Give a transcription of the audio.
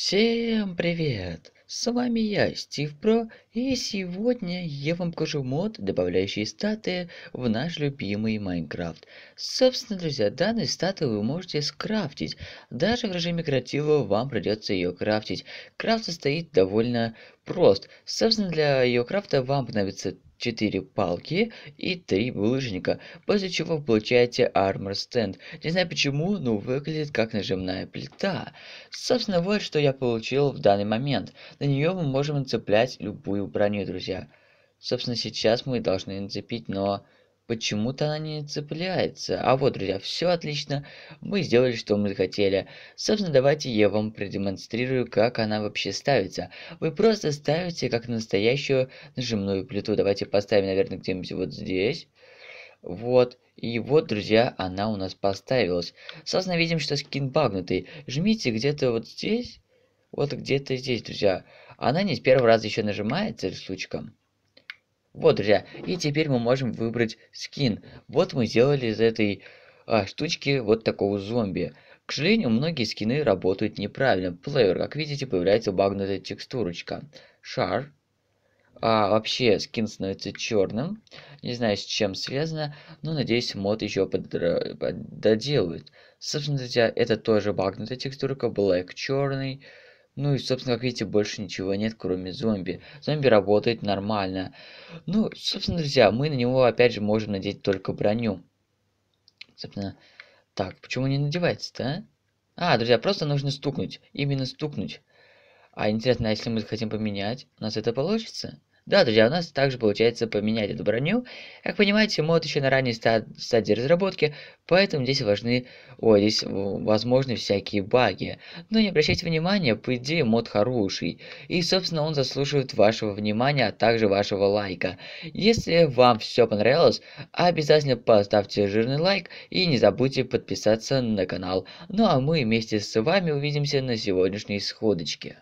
Всем привет! С вами я, Стив Про, и сегодня я вам покажу мод, добавляющий статы в наш любимый Майнкрафт. Собственно, друзья, данные статы вы можете скрафтить. Даже в режиме креатива вам придется ее крафтить. Крафт состоит довольно прост. Собственно, для ее крафта вам понадобится 4 палки и 3 булыжника, после чего вы получаете армор стенд Не знаю почему, но выглядит как нажимная плита. Собственно, вот что я получил в данный момент. На нее мы можем нацеплять любую броню, друзья. Собственно, сейчас мы должны нацепить, но Почему-то она не цепляется. А вот, друзья, все отлично. Мы сделали, что мы хотели. Собственно, давайте я вам продемонстрирую, как она вообще ставится. Вы просто ставите как настоящую нажимную плиту. Давайте поставим, наверное, где-нибудь вот здесь. Вот. И вот, друзья, она у нас поставилась. Собственно, видим, что скин багнутый. Жмите где-то вот здесь. Вот где-то здесь, друзья. Она не с первого раза еще нажимается с сучком. Вот, друзья, и теперь мы можем выбрать скин. Вот мы сделали из этой а, штучки вот такого зомби. К сожалению, многие скины работают неправильно. Плеер, как видите, появляется багнутая текстурочка. Шар. А вообще скин становится черным. Не знаю, с чем связано, но надеюсь, мод еще подра... доделают. Собственно, друзья, это тоже багнутая текстурка, black черный. Ну и, собственно, как видите, больше ничего нет, кроме зомби. Зомби работает нормально. Ну, собственно, друзья, мы на него, опять же, можем надеть только броню. Собственно, так, почему не надевается-то, а? А, друзья, просто нужно стукнуть. Именно стукнуть. А интересно, а если мы хотим поменять, у нас это получится? Да, друзья, у нас также получается поменять эту броню. Как понимаете, мод еще на ранней ста стадии разработки, поэтому здесь важны, о, здесь возможны всякие баги. Но не обращайте внимания, по идее мод хороший. И, собственно, он заслуживает вашего внимания, а также вашего лайка. Если вам все понравилось, обязательно поставьте жирный лайк и не забудьте подписаться на канал. Ну а мы вместе с вами увидимся на сегодняшней сходочке.